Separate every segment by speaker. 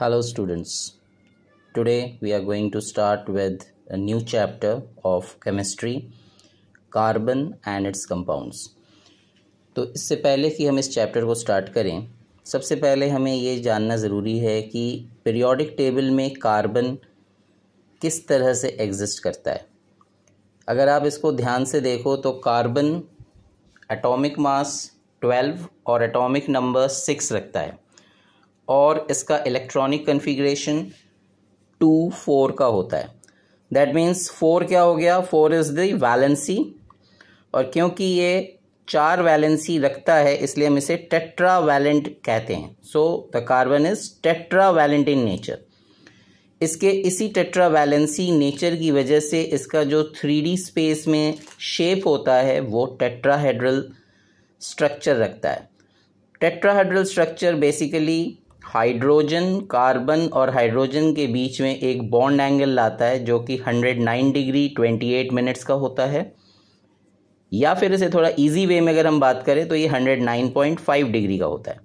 Speaker 1: Hello students. Today we are going to start with a new chapter of chemistry carbon and its compounds. तो इससे पहले कि हम इस चैप्टर को स्टार्ट करें सबसे पहले हमें ये जानना ज़रूरी है कि पीरियोडिक टेबल में कार्बन किस तरह से एग्जिस्ट करता है अगर आप इसको ध्यान से देखो तो कार्बन एटॉमिक मास 12 और एटॉमिक नंबर 6 रखता है और इसका इलेक्ट्रॉनिक कन्फिग्रेशन टू फोर का होता है दैट मीन्स फोर क्या हो गया फोर इज़ द वैलेंसी और क्योंकि ये चार वैलेंसी रखता है इसलिए हम इसे टेट्रा वैलेंट कहते हैं so the carbon is tetravalent in nature इसके इसी टेट्रा वैलेंसी नेचर की वजह से इसका जो थ्री स्पेस में शेप होता है वो टेट्राहेड्रल स्ट्रक्चर रखता है tetrahedral structure basically hydrogen carbon और हाइड्रोजन के बीच में एक बॉन्ड एंगल लाता है जो कि 109 डिग्री 28 मिनट्स का होता है या फिर इसे थोड़ा इजी वे में अगर हम बात करें तो ये 109.5 डिग्री का होता है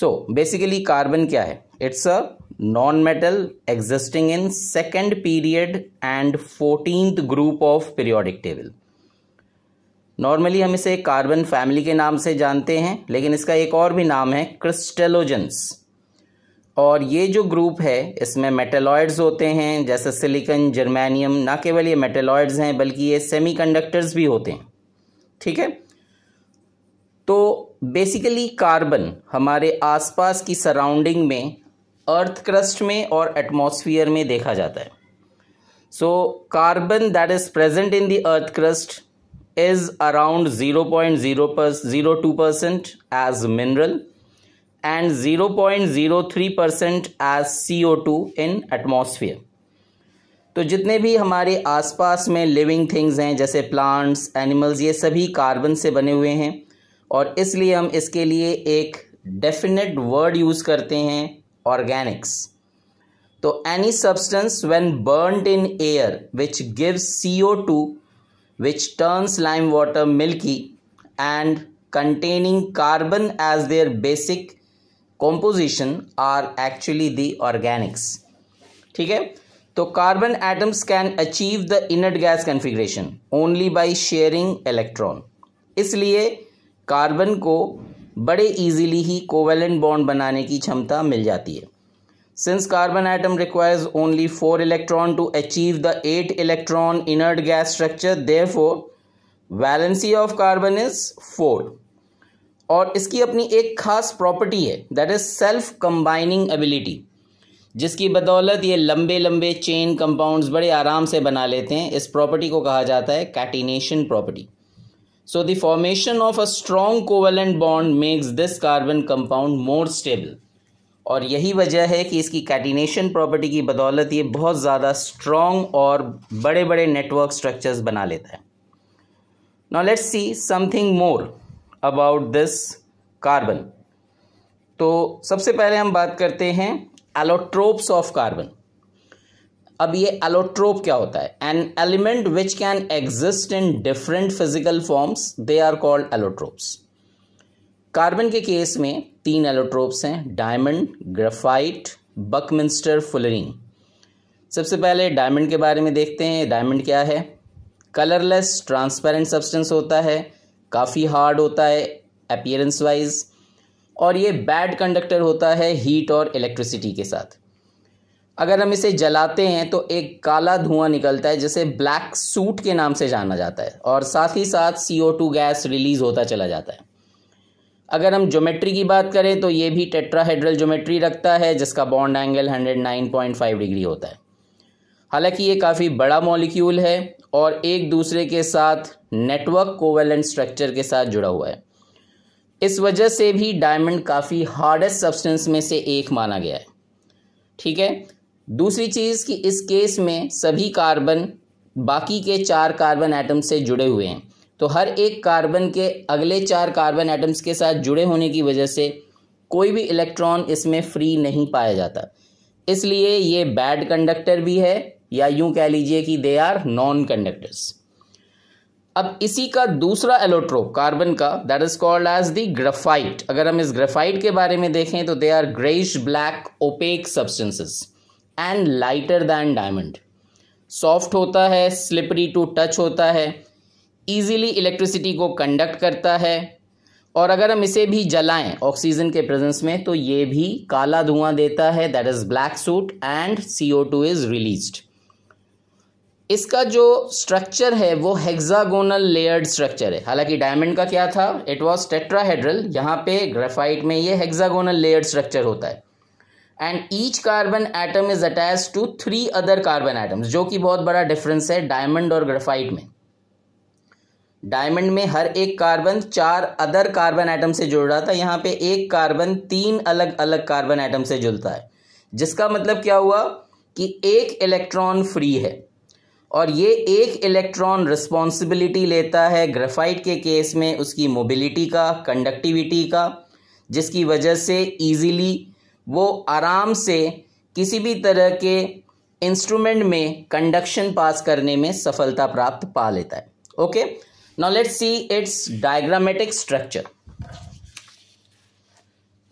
Speaker 1: सो बेसिकली कार्बन क्या है it's a non metal existing in second period and fourteen group of periodic table normally हम इसे कार्बन फैमिली के नाम से जानते हैं लेकिन इसका एक और भी नाम है क्रिस्टलोजन्स और ये जो ग्रुप है इसमें मेटेलॉयड्स होते हैं जैसे सिलिकन जर्मेनियम ना केवल ये मेटेलॉयड्स हैं बल्कि ये सेमीकंडक्टर्स भी होते हैं ठीक है तो बेसिकली कार्बन हमारे आसपास की सराउंडिंग में अर्थ क्रस्ट में और एटमॉस्फेयर में देखा जाता है so carbon that is present in the earth crust is around 0.0 percent as mineral and 0.03 percent as CO2 in atmosphere. तो जितने भी हमारे आसपास में लिविंग थिंग्स हैं जैसे प्लांट्स एनिमल्स ये सभी कार्बन से बने हुए हैं और इसलिए हम इसके लिए एक डेफिनेट वर्ड यूज़ करते हैं ऑर्गेनिक्स तो any substance when burned in air which gives C O two which turns lime water milky and containing carbon as their basic composition are actually the organics ठीक है तो carbon atoms can achieve the inert gas configuration only by sharing electron इसलिए carbon को बड़े easily ही covalent bond बनाने की क्षमता मिल जाती है Since carbon atom requires only 4 electron to achieve the 8 electron inert gas structure, therefore valency of carbon is 4. और इसकी अपनी एक खास प्रॉपर्टी है that is self combining ability जिसकी बदौलत ये लंबे लंबे चेन कंपाउंड्स बड़े आराम से बना लेते हैं इस प्रॉपर्टी को कहा जाता है catenation property so the formation of a strong covalent bond makes this carbon compound more stable और यही वजह है कि इसकी कैटिनेशन प्रॉपर्टी की बदौलत ये बहुत ज़्यादा स्ट्रॉन्ग और बड़े बड़े नेटवर्क स्ट्रक्चर्स बना लेता है now let's see something more about this carbon तो सबसे पहले हम बात करते हैं एलोट्रोप्स ऑफ कार्बन अब ये एलोट्रोप क्या होता है an element which can exist in different physical forms they are called allotropes carbon के केस में तीन एलोट्रोप्स हैं डायमंड ग्रेफाइट बकमिंस्टर फुलरिन सबसे पहले डायमंड के बारे में देखते हैं डायमंड क्या है कलरलेस ट्रांसपेरेंट सब्सटेंस होता है काफ़ी हार्ड होता है अपियरेंस वाइज और ये बैड कंडक्टर होता है हीट और इलेक्ट्रिसिटी के साथ अगर हम इसे जलाते हैं तो एक काला धुआं निकलता है जिसे ब्लैक सूट के नाम से जाना जाता है और साथ ही साथ सी गैस रिलीज़ होता चला जाता है अगर हम ज्योमेट्री की बात करें तो ये भी टेट्राहेड्रल ज्योमेट्री रखता है जिसका बॉन्ड एंगल 109.5 डिग्री होता है हालांकि ये काफ़ी बड़ा मॉलिक्यूल है और एक दूसरे के साथ नेटवर्क कोवेलेंट स्ट्रक्चर के साथ जुड़ा हुआ है इस वजह से भी डायमंड काफ़ी हार्डेस्ट सब्सटेंस में से एक माना गया है ठीक है दूसरी चीज़ कि इस केस में सभी कार्बन बाकी के चार कार्बन एटम से जुड़े हुए हैं तो हर एक कार्बन के अगले चार कार्बन एटम्स के साथ जुड़े होने की वजह से कोई भी इलेक्ट्रॉन इसमें फ्री नहीं पाया जाता इसलिए ये बैड कंडक्टर भी है या यूं कह लीजिए कि दे आर नॉन कंडक्टर्स अब इसी का दूसरा एलोट्रोप कार्बन का that is called as the graphite अगर हम इस ग्रेफाइट के बारे में देखें तो they are greyish black opaque substances and lighter than diamond soft होता है स्लिपरी टू टच होता है ईज़िली इलेक्ट्रिसिटी को कंडक्ट करता है और अगर हम इसे भी जलाएं ऑक्सीजन के प्रेजेंस में तो ये भी काला धुआं देता है that is black soot and C O two is released इसका जो स्ट्रक्चर है वो हेक्सागोनल लेयर्ड स्ट्रक्चर है हालांकि डायमंड का क्या था इट वॉज टेट्राहेड्रल यहाँ पे ग्रेफाइट में ये हेक्सागोनल लेयर्ड स्ट्रक्चर होता है and each carbon atom is attach to three other carbon atoms जो कि बहुत बड़ा डिफरेंस है डायमंड और ग्रेफाइट में डायमंड में हर एक कार्बन चार अदर कार्बन एटम से जुड़ रहा था यहाँ पे एक कार्बन तीन अलग अलग कार्बन एटम से जुड़ता है जिसका मतलब क्या हुआ कि एक इलेक्ट्रॉन फ्री है और ये एक इलेक्ट्रॉन रिस्पॉन्सिबिलिटी लेता है ग्रेफाइट के केस में उसकी मोबिलिटी का कंडक्टिविटी का जिसकी वजह से ईजीली वो आराम से किसी भी तरह के इंस्ट्रूमेंट में कंडक्शन पास करने में सफलता प्राप्त पा लेता है okay now let's see its diagrammatic structure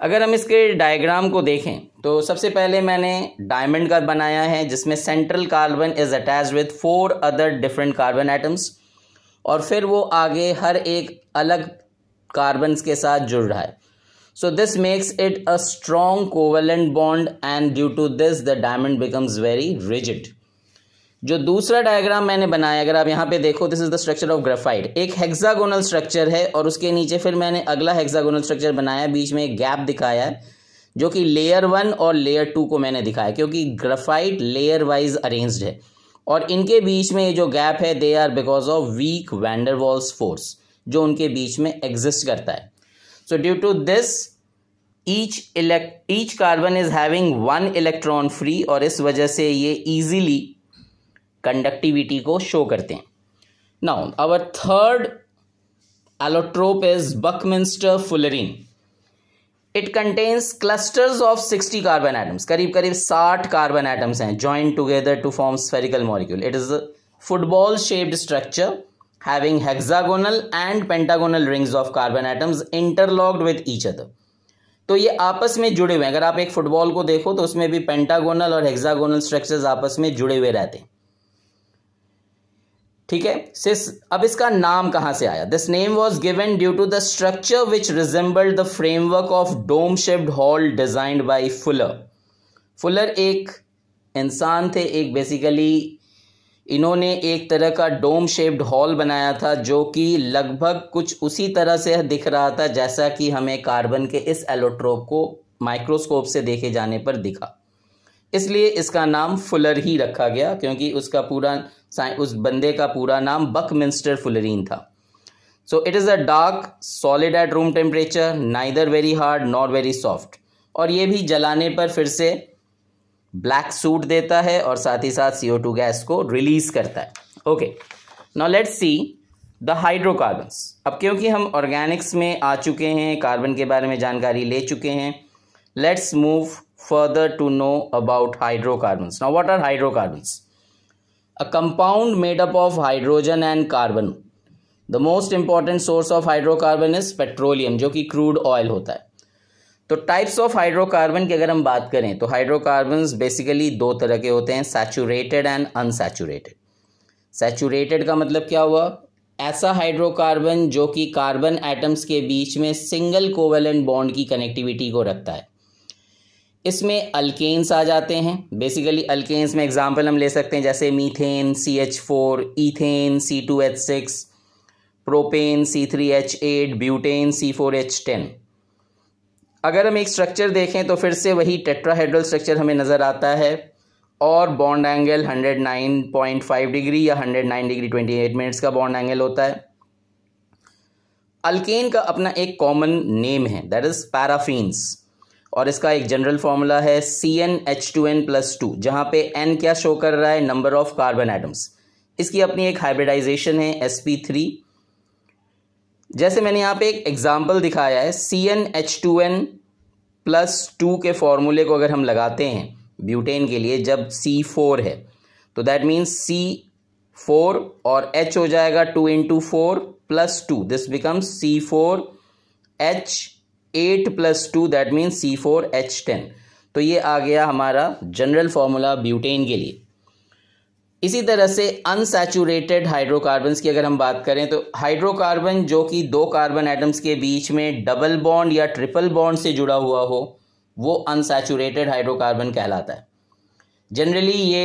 Speaker 1: अगर हम इसके डायग्राम को देखें तो सबसे पहले मैंने डायमंड का बनाया है जिसमें central carbon is attach with four other different carbon atoms और फिर वो आगे हर एक अलग कार्बन के साथ जुड़ रहा है so this makes it a strong covalent bond and due to this the diamond becomes very rigid जो दूसरा डायग्राम मैंने बनाया अगर आप यहाँ पे देखो this is the structure of graphite एक हेक्सागोनल स्ट्रक्चर है और उसके नीचे फिर मैंने अगला हेक्सागोनल स्ट्रक्चर बनाया बीच में एक गैप दिखाया है जो कि लेयर वन और लेयर टू को मैंने दिखाया क्योंकि ग्रेफाइट लेयर वाइज अरेंज है और इनके बीच में ये जो गैप है they are because of weak van der Waals force जो उनके बीच में एग्जिस्ट करता है so due to this each elect each carbon is having one electron free और इस वजह से ये ईजिली कंडक्टिविटी को शो करते हैं now our third allotrope is buckminsterfullerene it contains clusters of sixty carbon atoms करीब करीब साठ कार्बन एटम्स हैं joint together to form spherical molecule it is a football shaped structure having hexagonal and pentagonal rings of carbon atoms interlocked with each other तो ये आपस में जुड़े हुए हैं अगर आप एक फुटबॉल को देखो तो उसमें भी पेंटागोनल और हेक्सागोनल स्ट्रक्चर्स आपस में जुड़े हुए रहते हैं ठीक है सिस अब इसका नाम कहाँ से आया this name was given due to the structure which resembled the framework of dome shaped hall designed by Fuller Fuller एक इंसान थे एक बेसिकली इन्होंने एक तरह का डोम शेप्ड हॉल बनाया था जो कि लगभग कुछ उसी तरह से दिख रहा था जैसा कि हमें कार्बन के इस एलोट्रोप को माइक्रोस्कोप से देखे जाने पर दिखा इसलिए इसका नाम फुलर ही रखा गया क्योंकि उसका पूरा उस बंदे का पूरा नाम बकमिंस्टर फुलरीन था so it is a dark solid at room temperature neither very hard not very soft और ये भी जलाने पर फिर से ब्लैक सूट देता है और साथ ही साथ सी गैस को रिलीज़ करता है okay now let's see the hydrocarbons अब क्योंकि हम ऑर्गेनिक्स में आ चुके हैं कार्बन के बारे में जानकारी ले चुके हैं let's move further to know about hydrocarbons. Now, what are hydrocarbons? A compound made up of hydrogen and carbon. The most important source of hydrocarbon is petroleum, jo ki crude oil hota hai to types of hydrocarbon ki agar hum baat kare to hydrocarbons basically do tarah ke hote hain saturated and unsaturated saturated ka matlab kya hua ऐसा hydrocarbon जो कि carbon atoms के बीच में single covalent bond की connectivity को रखता है इसमें अल्केन्स आ जाते हैं बेसिकली अल्केन्स में एग्जांपल हम ले सकते हैं जैसे methane C H four ethane C two H six propane C three H eight butane C four H ten अगर हम एक स्ट्रक्चर देखें तो फिर से वही टेट्राहेड्रल स्ट्रक्चर हमें नज़र आता है और bond angle hundred nine point five degree या hundred nine degree twenty eight minutes का बॉन्ड एंगल होता है अल्केन का अपना एक कॉमन नेम है दैट इज़ पैराफीन्स और इसका एक जनरल फॉर्मूला है C N H two N plus two जहाँ पे एन क्या शो कर रहा है नंबर ऑफ कार्बन एटम्स इसकी अपनी एक हाइब्रिडाइजेशन है एस पी थ्री जैसे मैंने यहाँ पे एक एग्जाम्पल दिखाया है C N H two N plus two के फॉर्मूले को अगर हम लगाते हैं ब्यूटेन के लिए जब सी फोर है तो दैट मीन्स सी फोर और एच हो जाएगा two into four plus two this becomes C four H eight plus two that means C four H ten तो ये आ गया हमारा जनरल फॉर्मूला ब्यूटेन के लिए इसी तरह से अनसेचूरेटेड हाइड्रोकार्बन की अगर हम बात करें तो हाइड्रोकार्बन जो कि दो कार्बन एटम्स के बीच में डबल बॉन्ड या ट्रिपल बॉन्ड से जुड़ा हुआ हो वो अनसेचूरेटेड हाइड्रोकार्बन कहलाता है जनरली ये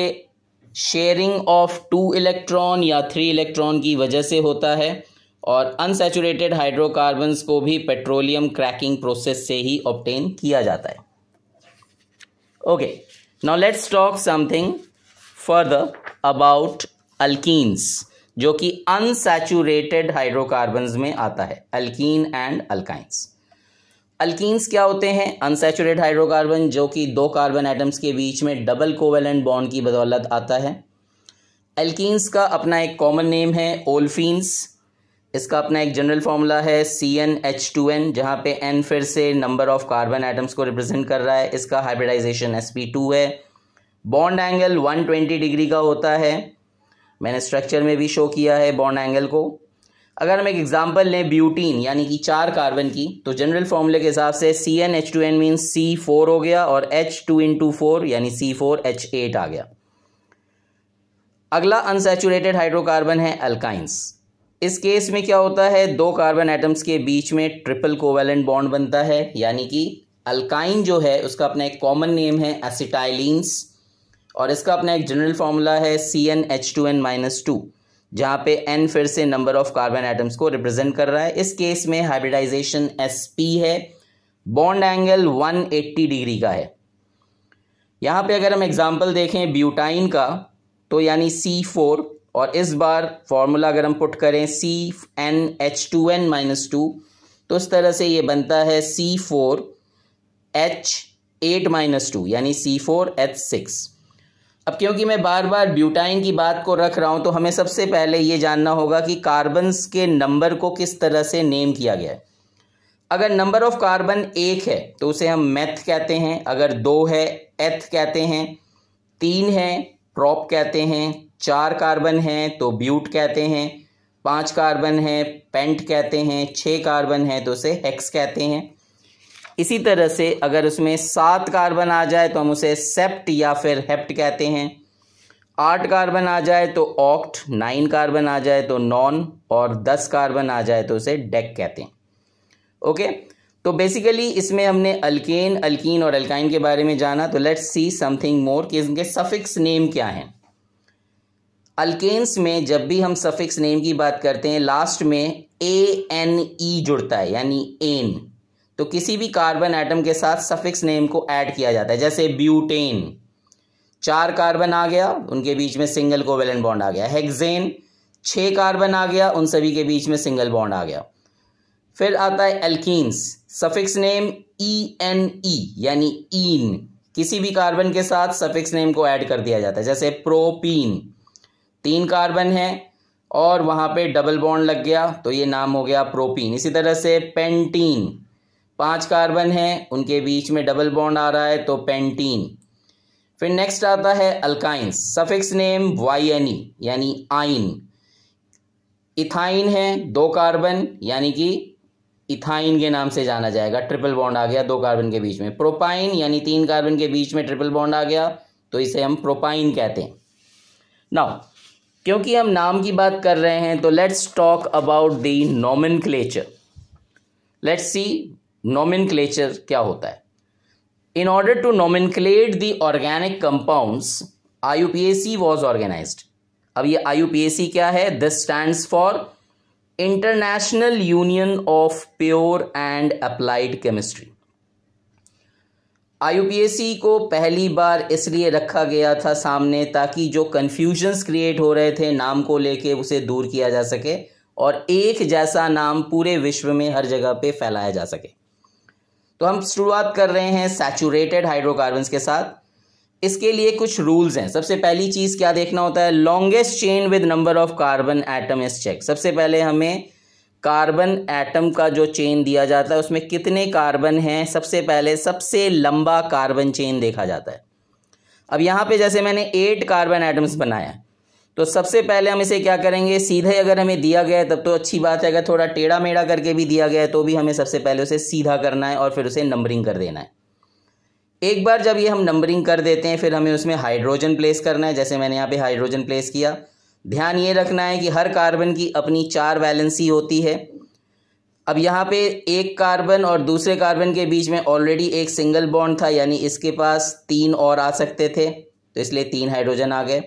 Speaker 1: शेयरिंग ऑफ टू इलेक्ट्रॉन या थ्री इलेक्ट्रॉन की वजह से होता है और अनसेचुरेटेड हाइड्रोकार्बन्स को भी पेट्रोलियम क्रैकिंग प्रोसेस से ही ऑप्टेन किया जाता है okay now let's talk something further about alkenes जो कि अनसेचुरेटेड हाइड्रोकार्बन्स में आता है अल्कीन एंड अल्काइंस अल्कीन्स क्या होते हैं अनसेचुरेट हाइड्रोकार्बन जो कि दो कार्बन एटम्स के बीच में डबल कोवेलेंट बॉन्ड की बदौलत आता है अल्कीन्स का अपना एक कॉमन नेम है ओल्फीन्स इसका अपना एक जनरल फार्मूला है C N H two N जहाँ पे एन फिर से नंबर ऑफ कार्बन एटम्स को रिप्रेजेंट कर रहा है इसका हाइब्रिडाइजेशन एस पी टू है bond angle one twenty degree का होता है मैंने स्ट्रक्चर में भी शो किया है बॉन्ड एंगल को अगर हम एक एग्जाम्पल लें ब्यूटीन यानी कि चार कार्बन की तो जनरल फॉर्मूले के हिसाब से C N H two N means C four हो गया और H two into four यानी सी फोर एच एट आ गया अगला अनसेचुरेटेड हाइड्रोकार्बन है अल्काइंस इस केस में क्या होता है दो कार्बन एटम्स के बीच में ट्रिपल कोवेलेंट बॉन्ड बनता है यानी कि अल्काइन जो है उसका अपना एक कॉमन नेम है एसिटाइलिनस और इसका अपना एक जनरल फार्मूला है C N H two N minus two जहाँ पे एन फिर से नंबर ऑफ कार्बन एटम्स को रिप्रेजेंट कर रहा है इस केस में हाइब्रिडाइजेशन एस पी है bond angle one eighty degree का है यहाँ पे अगर हम एग्जाम्पल देखें ब्यूटाइन का तो यानी सी फोर और इस बार फॉर्मूला अगर हम पुट करें C N H two N minus two तो इस तरह से ये बनता है C four H eight minus two यानी सी फोर एच सिक्स अब क्योंकि मैं बार बार ब्यूटाइन की बात को रख रहा हूँ तो हमें सबसे पहले ये जानना होगा कि कार्बन्स के नंबर को किस तरह से नेम किया गया है अगर नंबर ऑफ कार्बन एक है तो उसे हम मैथ कहते हैं अगर दो है एथ कहते हैं तीन है प्रॉप कहते हैं चार कार्बन हैं तो ब्यूट कहते हैं पांच कार्बन है पेंट कहते हैं छः कार्बन है तो उसे हेक्स कहते हैं इसी तरह से अगर उसमें सात कार्बन आ जाए तो हम उसे सेप्ट या फिर हेप्ट कहते हैं आठ कार्बन आ जाए तो ऑक्ट नाइन कार्बन आ जाए तो नॉन और दस कार्बन आ जाए तो उसे डेक कहते हैं ओके तो बेसिकली इसमें हमने अल्केन अल्कीन और अल्काइन के बारे में जाना तो लेट्स सी समथिंग मोर कि इनके सफिक्स नेम क्या हैं अल्केन्स में जब भी हम सफिक्स नेम की बात करते हैं लास्ट में ए एन ई जुड़ता है यानी एन तो किसी भी कार्बन एटम के साथ सफिक्स नेम को ऐड किया जाता है जैसे ब्यूटेन चार कार्बन आ गया उनके बीच में सिंगल कोवेलेंट बॉन्ड आ गया हेक्सेन छः कार्बन आ गया उन सभी के बीच में सिंगल बॉन्ड आ गया फिर आता है alkenes suffix name E N E यानी ईन किसी भी कार्बन के साथ सफिक्स नेम को ऐड कर दिया जाता है जैसे प्रोपीन तीन कार्बन है और वहाँ पे डबल बॉन्ड लग गया तो ये नाम हो गया प्रोपीन इसी तरह से पेंटीन पांच कार्बन है उनके बीच में डबल बॉन्ड आ रहा है तो पेंटीन फिर नेक्स्ट आता है अल्काइंस सफिक्स नेम वाईएनी यानी आइन इथाइन है दो कार्बन यानी कि इथाइन के नाम से जाना जाएगा ट्रिपल बॉन्ड आ गया दो कार्बन के बीच में प्रोपाइन यानी तीन कार्बन के बीच में ट्रिपल बॉन्ड आ गया तो इसे हम प्रोपाइन कहते हैं नाउ क्योंकि हम नाम की बात कर रहे हैं तो let's talk about the nomenclature let's see nomenclature क्या होता है in order to nomenclate the organic compounds I U P S C was organize अब ये I U P A C क्या है this stand for International Union of Pure and Applied Chemistry I को पहली बार इसलिए रखा गया था सामने ताकि जो कन्फ्यूजन्स क्रिएट हो रहे थे नाम को लेके उसे दूर किया जा सके और एक जैसा नाम पूरे विश्व में हर जगह पे फैलाया जा सके तो हम शुरुआत कर रहे हैं सैचुरेटेड हाइड्रोकार्बन्स के साथ इसके लिए कुछ रूल्स हैं सबसे पहली चीज़ क्या देखना होता है longest chain with number of carbon atom is check सबसे पहले हमें कार्बन एटम का जो चेन दिया जाता है उसमें कितने कार्बन हैं सबसे पहले सबसे लंबा कार्बन चेन देखा जाता है अब यहाँ पे जैसे मैंने एट कार्बन एटम्स बनाया तो सबसे पहले हम इसे क्या करेंगे सीधे अगर हमें दिया गया है तब तो अच्छी बात है अगर थोड़ा टेढ़ा मेढ़ा करके भी दिया गया है तो भी हमें सबसे पहले उसे सीधा करना है और फिर उसे नंबरिंग कर देना है एक बार जब ये हम नंबरिंग कर देते हैं फिर हमें उसमें हाइड्रोजन प्लेस करना है जैसे मैंने यहाँ पे हाइड्रोजन प्लेस किया ध्यान ये रखना है कि हर कार्बन की अपनी चार वैलेंसी होती है अब यहाँ पे एक कार्बन और दूसरे कार्बन के बीच में ऑलरेडी एक सिंगल बॉन्ड था यानी इसके पास तीन और आ सकते थे तो इसलिए तीन हाइड्रोजन आ गए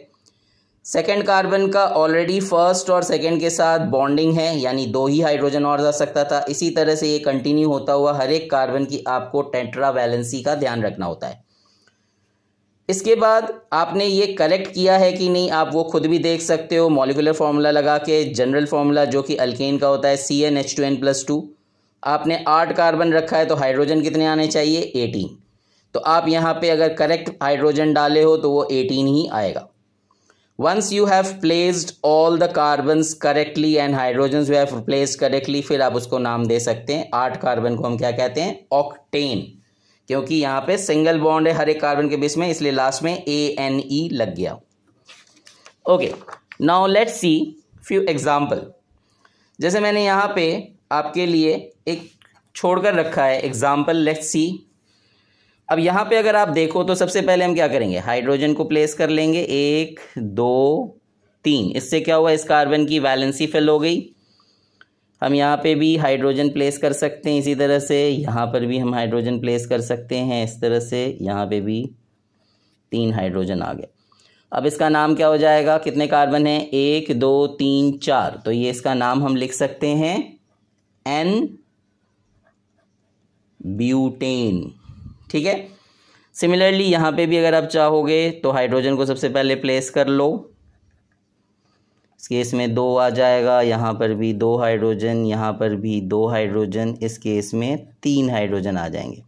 Speaker 1: सेकेंड कार्बन का ऑलरेडी फर्स्ट और सेकेंड के साथ बॉन्डिंग है यानी दो ही हाइड्रोजन और जा सकता था इसी तरह से ये कंटिन्यू होता हुआ हर एक कार्बन की आपको टेंट्रा वैलेंसी का ध्यान रखना होता है इसके बाद आपने ये कलेक्ट किया है कि नहीं आप वो खुद भी देख सकते हो मॉलिकुलर फार्मूला लगा के जनरल फार्मूला जो कि अल्केन का होता है C N H two N plus two आपने आठ कार्बन रखा है तो हाइड्रोजन कितने आने चाहिए एटीन तो आप यहाँ पे अगर करेक्ट हाइड्रोजन डाले हो तो वो एटीन ही आएगा once you have placed all the carbons correctly and hydrogen you have placed correctly फिर आप उसको नाम दे सकते हैं आठ कार्बन को हम क्या कहते हैं ऑक्टेन क्योंकि यहाँ पे सिंगल बॉन्ड है हर एक कार्बन के बीच में इसलिए लास्ट में ए एन ई लग गया okay now let see few example जैसे मैंने यहाँ पे आपके लिए एक छोड़कर रखा है एग्जाम्पल लेट सी अब यहाँ पे अगर आप देखो तो सबसे पहले हम क्या करेंगे हाइड्रोजन को प्लेस कर लेंगे एक दो तीन इससे क्या हुआ इस कार्बन की वैलेंसी फिल हो गई हम यहाँ पे भी हाइड्रोजन प्लेस कर सकते हैं इसी तरह से यहाँ पर भी हम हाइड्रोजन प्लेस कर सकते हैं इस तरह से यहाँ पे भी तीन हाइड्रोजन आ गए अब इसका नाम क्या हो जाएगा कितने कार्बन हैं एक दो तीन चार तो ये इसका नाम हम लिख सकते हैं एन ब्यूटेन ठीक है सिमिलरली यहाँ पे भी अगर आप चाहोगे तो हाइड्रोजन को सबसे पहले प्लेस कर लो इस केस में दो आ जाएगा यहाँ पर भी दो हाइड्रोजन यहाँ पर भी दो हाइड्रोजन इस केस में तीन हाइड्रोजन आ जाएंगे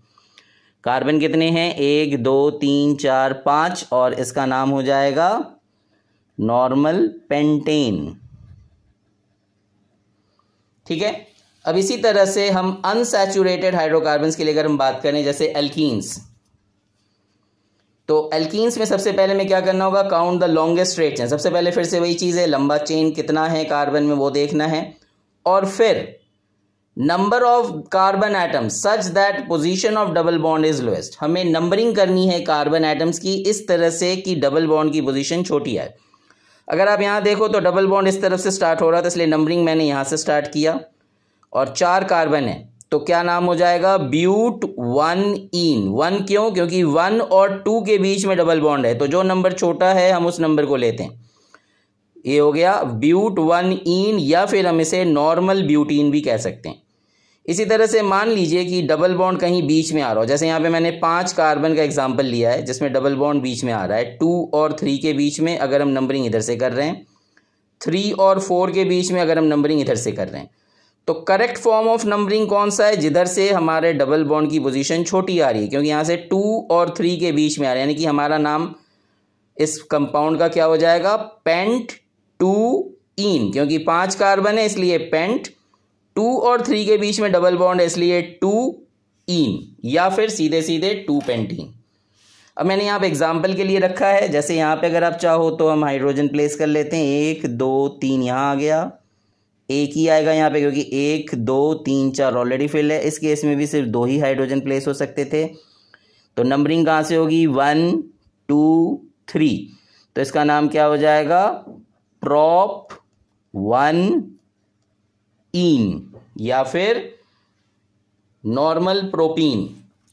Speaker 1: कार्बन कितने हैं एक दो तीन चार पाँच और इसका नाम हो जाएगा नॉर्मल पेंटेन ठीक है अब इसी तरह से हम हाइड्रोकार्बन हाइड्रोकार्बन्स लिए अगर हम बात करें जैसे एल्कीन्स तो एल्किस में सबसे पहले मैं क्या करना होगा count the longest straight chain सबसे पहले फिर से वही चीज़ है लंबा चेन कितना है कार्बन में वो देखना है और फिर number of carbon atoms such that position of double bond is lowest हमें नंबरिंग करनी है कार्बन एटम्स की इस तरह से कि डबल बॉन्ड की पोजीशन छोटी आए अगर आप यहाँ देखो तो डबल बॉन्ड इस तरफ से स्टार्ट हो रहा था इसलिए नंबरिंग मैंने यहाँ से स्टार्ट किया और चार कार्बन है तो क्या नाम हो जाएगा ब्यूट वन इन वन क्यों क्योंकि वन और टू के बीच में डबल बॉन्ड है तो जो नंबर छोटा है हम उस नंबर को लेते हैं ये हो गया ब्यूट वन इन या फिर हम इसे नॉर्मल ब्यूटीन भी कह सकते हैं इसी तरह से मान लीजिए कि डबल बॉन्ड कहीं बीच में आ रहा हो जैसे यहाँ पे मैंने पांच कार्बन का एग्जाम्पल लिया है जिसमें डबल बॉन्ड बीच में आ रहा है टू और थ्री के बीच में अगर हम नंबरिंग इधर से कर रहे हैं थ्री और फोर के बीच में अगर हम नंबरिंग इधर से कर रहे हैं तो करेक्ट फॉर्म ऑफ नंबरिंग कौन सा है जिधर से हमारे डबल बॉन्ड की पोजीशन छोटी आ रही है क्योंकि यहाँ से टू और थ्री के बीच में आ रहा है यानी कि हमारा नाम इस कंपाउंड का क्या हो जाएगा पेंट टू इन क्योंकि पांच कार्बन है इसलिए पेंट टू और थ्री के बीच में डबल बॉन्ड है इसलिए टू इन या फिर सीधे सीधे टू पेंटीन अब मैंने यहाँ पे एग्जाम्पल के लिए रखा है जैसे यहाँ पे अगर आप चाहो तो हम हाइड्रोजन प्लेस कर लेते हैं एक दो तीन यहाँ आ गया एक ही आएगा यहाँ पे क्योंकि एक दो तीन चार ऑलरेडी फिल है इस केस में भी सिर्फ दो ही हाइड्रोजन प्लेस हो सकते थे तो नंबरिंग कहाँ से होगी वन टू थ्री तो इसका नाम क्या हो जाएगा प्रॉप वन इन या फिर नॉर्मल प्रोटीन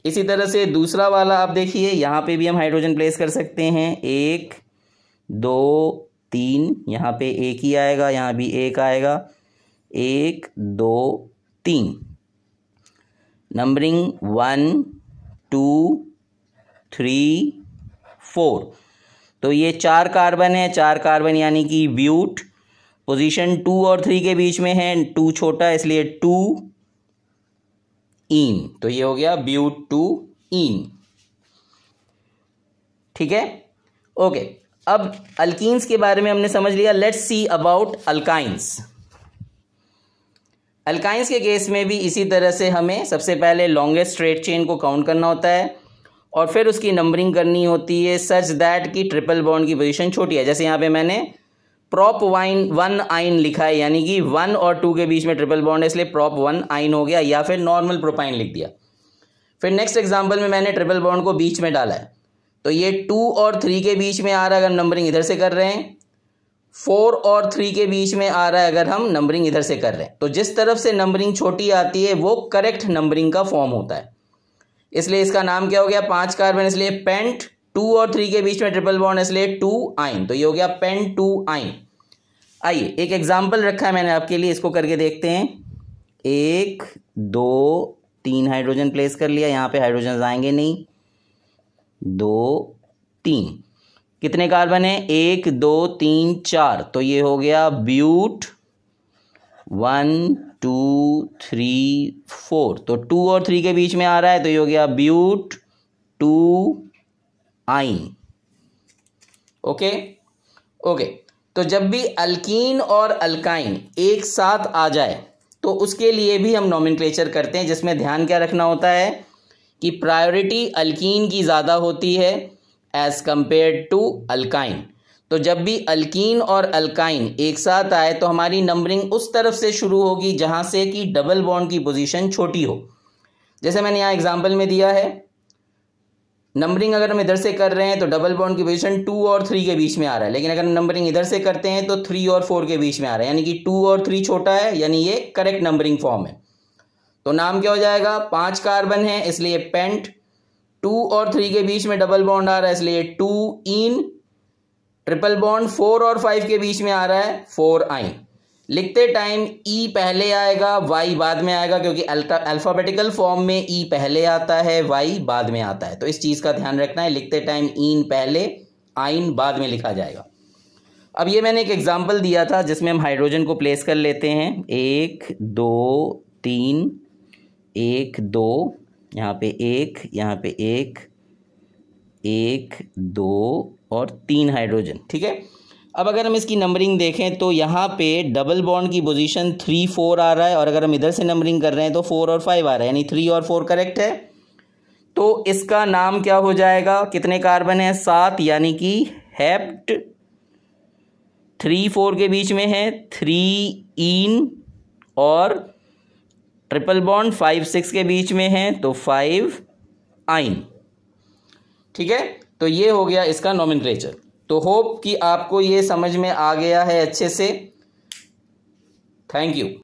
Speaker 1: इसी तरह से दूसरा वाला आप देखिए यहाँ पे भी हम हाइड्रोजन प्लेस कर सकते हैं एक दो तीन यहाँ पे एक ही आएगा यहाँ भी एक आएगा एक दो तीन numbering one two three four तो ये चार कार्बन है चार कार्बन यानी कि ब्यूट पोजीशन टू और थ्री के बीच में है टू छोटा इसलिए टू इन तो ये हो गया ब्यूट टू इन ठीक है ओके अब अल्कीन्स के बारे में हमने समझ लिया let's see about alkynes alkynes के केस में भी इसी तरह से हमें सबसे पहले लॉन्गेस्ट स्ट्रेट चेन को काउंट करना होता है और फिर उसकी नंबरिंग करनी होती है सच दैट की ट्रिपल बॉन्ड की पोजीशन छोटी है जैसे यहाँ पे मैंने प्रॉप वाइन वन आइन लिखा है यानी कि वन और टू के बीच में ट्रिपल बॉन्ड है इसलिए प्रॉप वन आइन हो गया या फिर नॉर्मल प्रोपाइन लिख दिया फिर नेक्स्ट एग्जाम्पल में मैंने ट्रिपल बॉन्ड को बीच में डाला है तो ये टू और थ्री के बीच में आ रहा है अगर नंबरिंग इधर से कर रहे हैं फोर और थ्री के बीच में आ रहा है अगर हम नंबरिंग इधर से कर रहे हैं तो जिस तरफ से नंबरिंग छोटी आती है वो करेक्ट नंबरिंग का फॉर्म होता है इसलिए इसका नाम क्या हो गया पांच कार्बन इसलिए पेंट टू और थ्री के बीच में ट्रिपल बॉन्ड इसलिए टू आइन तो ये हो गया पेंट टू आइन आइए एक एग्जाम्पल रखा है मैंने आपके लिए इसको करके देखते हैं एक दो तीन हाइड्रोजन प्लेस कर लिया यहाँ पे हाइड्रोजन आएंगे नहीं दो तीन कितने कार्बन है एक दो तीन चार तो ये हो गया but one two three four तो टू और थ्री के बीच में आ रहा है तो ये हो गया but two yne okay okay तो जब भी अल्कीन और अल्काइन एक साथ आ जाए तो उसके लिए भी हम नॉमिन करते हैं जिसमें ध्यान क्या रखना होता है कि प्रायोरिटी अल्कीन की ज़्यादा होती है एज कम्पेयर टू अल्काइन तो जब भी अल्कीन और अल्काइन एक साथ आए तो हमारी नंबरिंग उस तरफ से शुरू होगी जहां से कि डबल बॉन्ड की पोजीशन छोटी हो जैसे मैंने यहाँ एग्जाम्पल में दिया है नंबरिंग अगर हम इधर से कर रहे हैं तो डबल बॉन्ड की पोजीशन टू और थ्री के बीच में आ रहा है लेकिन अगर नंबरिंग इधर से करते हैं तो थ्री और फोर के बीच में आ रहा है यानी कि टू और थ्री छोटा है यानी ये करेक्ट नंबरिंग फॉर्म है तो नाम क्या हो जाएगा पांच कार्बन है इसलिए पेंट टू और थ्री के बीच में डबल बॉन्ड आ रहा है इसलिए two in triple bond four और फाइव के बीच में आ रहा है फोर आइन लिखते टाइम ई e पहले आएगा वाई बाद में आएगा क्योंकि अल्फाबेटिकल फॉर्म में ई e पहले आता है वाई बाद में आता है तो इस चीज़ का ध्यान रखना है लिखते टाइम इन पहले आइन बाद में लिखा जाएगा अब ये मैंने एक एग्जाम्पल दिया था जिसमें हम हाइड्रोजन को प्लेस कर लेते हैं एक दो तीन एक दो यहाँ पे एक यहाँ पे एक एक दो और तीन हाइड्रोजन ठीक है अब अगर हम इसकी नंबरिंग देखें तो यहाँ पे डबल बॉन्ड की पोजीशन थ्री फोर आ रहा है और अगर हम इधर से नंबरिंग कर रहे हैं तो फोर और फाइव आ रहा है यानी थ्री और फोर करेक्ट है तो इसका नाम क्या हो जाएगा कितने कार्बन है सात यानी कि हेप्ट थ्री फोर के बीच में है थ्री इन और ट्रिपल बॉन्ड फाइव सिक्स के बीच में है तो फाइव आइन ठीक है तो ये हो गया इसका नॉमिन तो होप कि आपको ये समझ में आ गया है अच्छे से थैंक यू